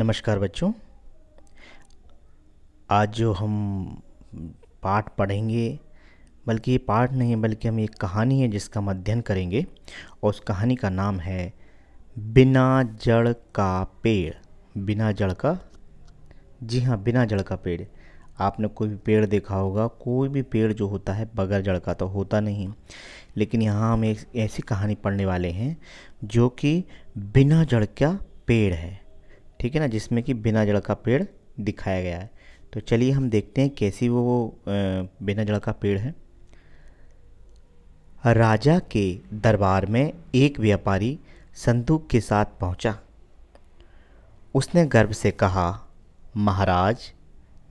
नमस्कार बच्चों आज जो हम पाठ पढ़ेंगे बल्कि ये पाठ नहीं है बल्कि हम एक कहानी है जिसका हम अध्ययन करेंगे और उस कहानी का नाम है बिना जड़ का पेड़ बिना जड़ का जी हाँ बिना जड़ का पेड़ आपने कोई भी पेड़ देखा होगा कोई भी पेड़ जो होता है बगैर जड़ का तो होता नहीं लेकिन यहाँ हम एक ऐसी कहानी पढ़ने वाले हैं जो कि बिना जड़ का पेड़ है ठीक है ना जिसमें कि बिना जड़ का पेड़ दिखाया गया है तो चलिए हम देखते हैं कैसी वो बिना जड़ का पेड़ है राजा के दरबार में एक व्यापारी संदूक के साथ पहुंचा। उसने गर्व से कहा महाराज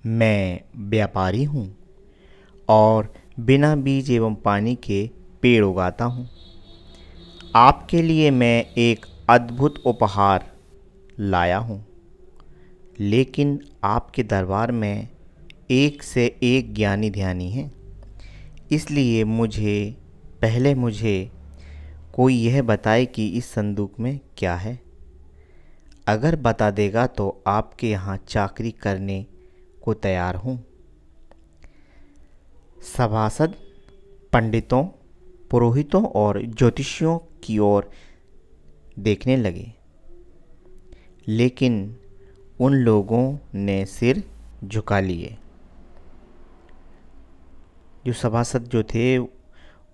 मैं व्यापारी हूँ और बिना बीज एवं पानी के पेड़ उगाता हूँ आपके लिए मैं एक अद्भुत उपहार लाया हूँ लेकिन आपके दरबार में एक से एक ज्ञानी ध्यानी हैं इसलिए मुझे पहले मुझे कोई यह बताए कि इस संदूक में क्या है अगर बता देगा तो आपके यहाँ चाकरी करने को तैयार हूँ सभासद पंडितों पुरोहितों और ज्योतिषियों की ओर देखने लगे लेकिन उन लोगों ने सिर झुका लिए जो सभासद जो थे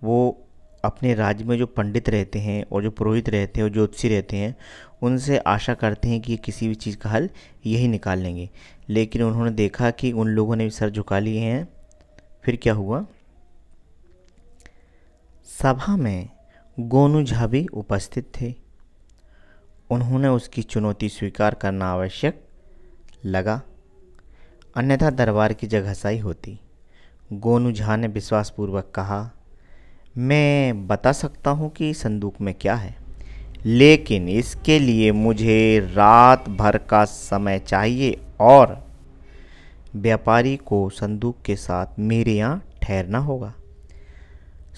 वो अपने राज्य में जो पंडित रहते हैं और जो पुरोहित रहते हैं और ज्योतिषी रहते हैं उनसे आशा करते हैं कि किसी भी चीज़ का हल यही निकाल लेंगे लेकिन उन्होंने देखा कि उन लोगों ने भी सर झुका लिए हैं फिर क्या हुआ सभा में गोनू झा भी उपस्थित थे उन्होंने उसकी चुनौती स्वीकार करना आवश्यक लगा अन्यथा दरबार की जगह सही होती गोनू झा ने विश्वासपूर्वक कहा मैं बता सकता हूँ कि संदूक में क्या है लेकिन इसके लिए मुझे रात भर का समय चाहिए और व्यापारी को संदूक के साथ मेरे यहाँ ठहरना होगा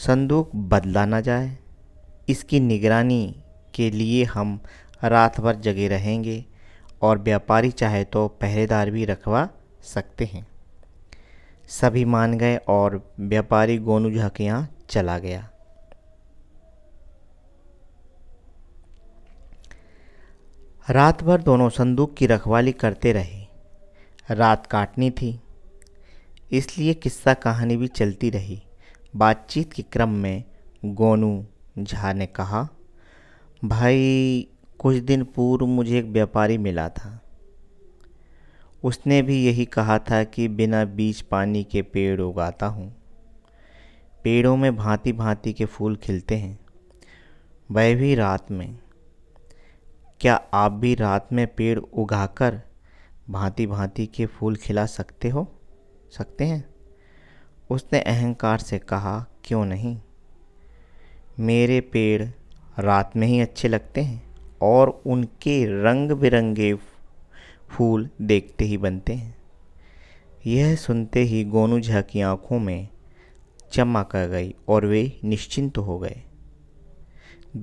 संदूक बदला ना जाए इसकी निगरानी के लिए हम रात भर जगे रहेंगे और व्यापारी चाहे तो पहरेदार भी रखवा सकते हैं सभी मान गए और व्यापारी गोनू झा के यहाँ चला गया रात भर दोनों संदूक की रखवाली करते रहे रात काटनी थी इसलिए किस्सा कहानी भी चलती रही बातचीत के क्रम में गोनू झा ने कहा भाई कुछ दिन पूर्व मुझे एक व्यापारी मिला था उसने भी यही कहा था कि बिना बीज पानी के पेड़ उगाता हूँ पेड़ों में भांति भांति के फूल खिलते हैं वह भी रात में क्या आप भी रात में पेड़ उगाकर भांति भांति के फूल खिला सकते हो सकते हैं उसने अहंकार से कहा क्यों नहीं मेरे पेड़ रात में ही अच्छे लगते हैं और उनके रंग बिरंगे फूल देखते ही बनते हैं यह सुनते ही गोनू झा की आंखों में चमक आ गई और वे निश्चिंत हो गए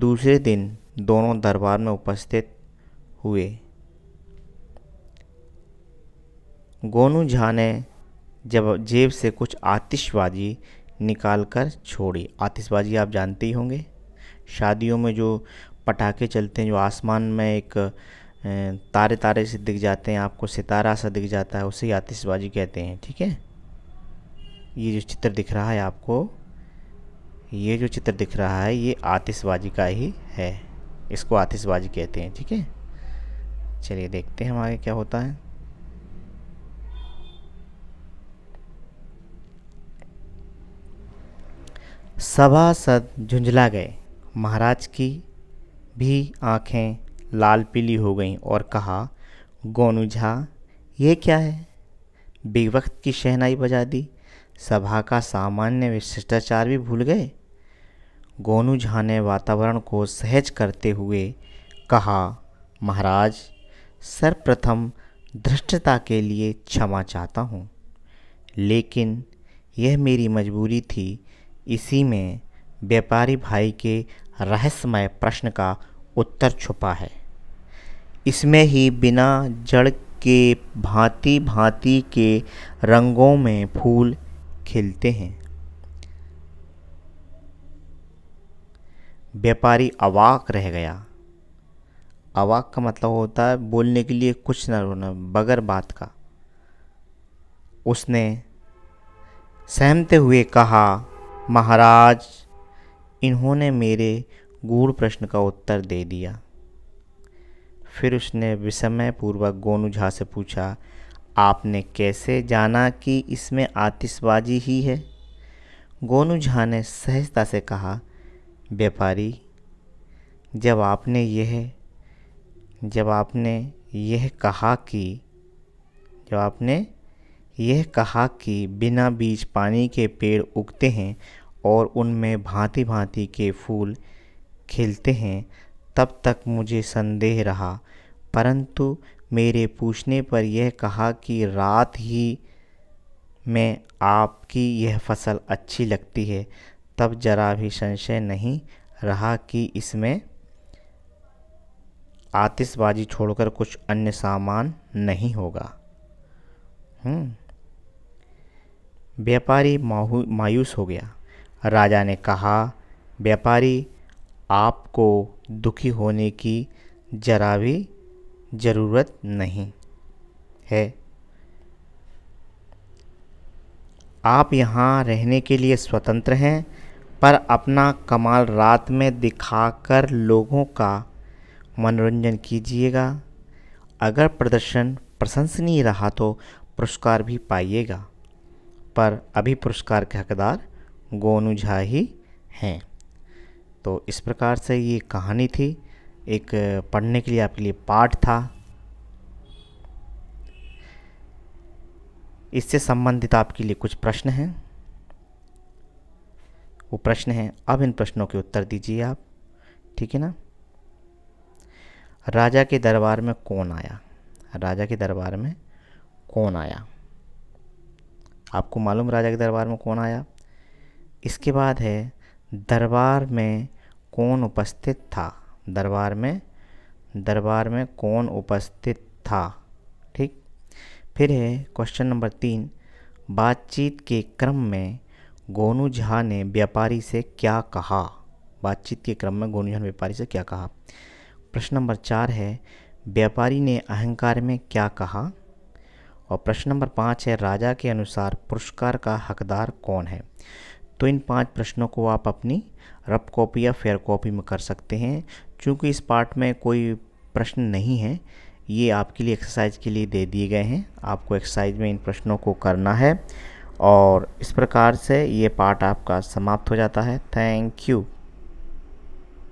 दूसरे दिन दोनों दरबार में उपस्थित हुए गोनू झा ने जब जेब से कुछ आतिशबाजी निकाल कर छोड़ी आतिशबाजी आप जानते ही होंगे शादियों में जो पटाखे चलते हैं जो आसमान में एक तारे तारे से दिख जाते हैं आपको सितारा सा दिख जाता है उसे आतिशबाजी कहते हैं ठीक है ये जो चित्र दिख रहा है आपको ये जो चित्र दिख रहा है ये आतिशबाजी का ही है इसको आतिशबाजी कहते हैं ठीक है चलिए देखते हैं हमारे क्या होता है सभासद झुंझला गए महाराज की भी आंखें लाल पीली हो गईं और कहा गोनू झा ये क्या है बेवक्त की शहनाई बजा दी सभा का सामान्य शिष्टाचार भी भूल गए गोनू झा ने वातावरण को सहज करते हुए कहा महाराज सर्वप्रथम धृष्टता के लिए क्षमा चाहता हूँ लेकिन यह मेरी मजबूरी थी इसी में व्यापारी भाई के रहस्यमय प्रश्न का उत्तर छुपा है इसमें ही बिना जड़ के भांति भांति के रंगों में फूल खिलते हैं व्यापारी अवाक रह गया अवाक का मतलब होता है बोलने के लिए कुछ न रोना बगैर बात का उसने सहमते हुए कहा महाराज इन्होंने मेरे गूढ़ प्रश्न का उत्तर दे दिया फिर उसने विस्मय पूर्वक गोनू झा से पूछा आपने कैसे जाना कि इसमें आतिशबाजी ही है गोनू झा ने सहजता से कहा व्यापारी जब आपने यह जब आपने यह कहा कि जब आपने यह कहा कि बिना बीज पानी के पेड़ उगते हैं और उनमें भांति भांति के फूल खिलते हैं तब तक मुझे संदेह रहा परंतु मेरे पूछने पर यह कहा कि रात ही में आपकी यह फसल अच्छी लगती है तब जरा भी संशय नहीं रहा कि इसमें आतिशबाजी छोड़कर कुछ अन्य सामान नहीं होगा हम्म। व्यापारी मायूस हो गया राजा ने कहा व्यापारी आपको दुखी होने की जरा भी ज़रूरत नहीं है आप यहाँ रहने के लिए स्वतंत्र हैं पर अपना कमाल रात में दिखाकर लोगों का मनोरंजन कीजिएगा अगर प्रदर्शन प्रशंसनीय रहा तो पुरस्कार भी पाइएगा पर अभी पुरस्कार के हकदार गोनुझा ही हैं तो इस प्रकार से ये कहानी थी एक पढ़ने के लिए आपके लिए पाठ था इससे संबंधित आपके लिए कुछ प्रश्न हैं वो प्रश्न हैं अब इन प्रश्नों के उत्तर दीजिए आप ठीक है ना राजा के दरबार में कौन आया राजा के दरबार में कौन आया आपको मालूम राजा के दरबार में कौन आया इसके बाद है दरबार में कौन उपस्थित था दरबार में दरबार में कौन उपस्थित था ठीक फिर है क्वेश्चन नंबर तीन बातचीत के क्रम में गोनू झा ने व्यापारी से क्या कहा बातचीत के क्रम में गोनू झा ने व्यापारी से क्या कहा प्रश्न नंबर चार है व्यापारी ने अहंकार में क्या कहा और प्रश्न नंबर पाँच है राजा के अनुसार पुरस्कार का हकदार कौन है तो इन पांच प्रश्नों को आप अपनी रफ कॉपी या फेयर कॉपी में कर सकते हैं चूँकि इस पार्ट में कोई प्रश्न नहीं है ये आपके लिए एक्सरसाइज के लिए दे दिए गए हैं आपको एक्सरसाइज में इन प्रश्नों को करना है और इस प्रकार से ये पार्ट आपका समाप्त हो जाता है थैंक यू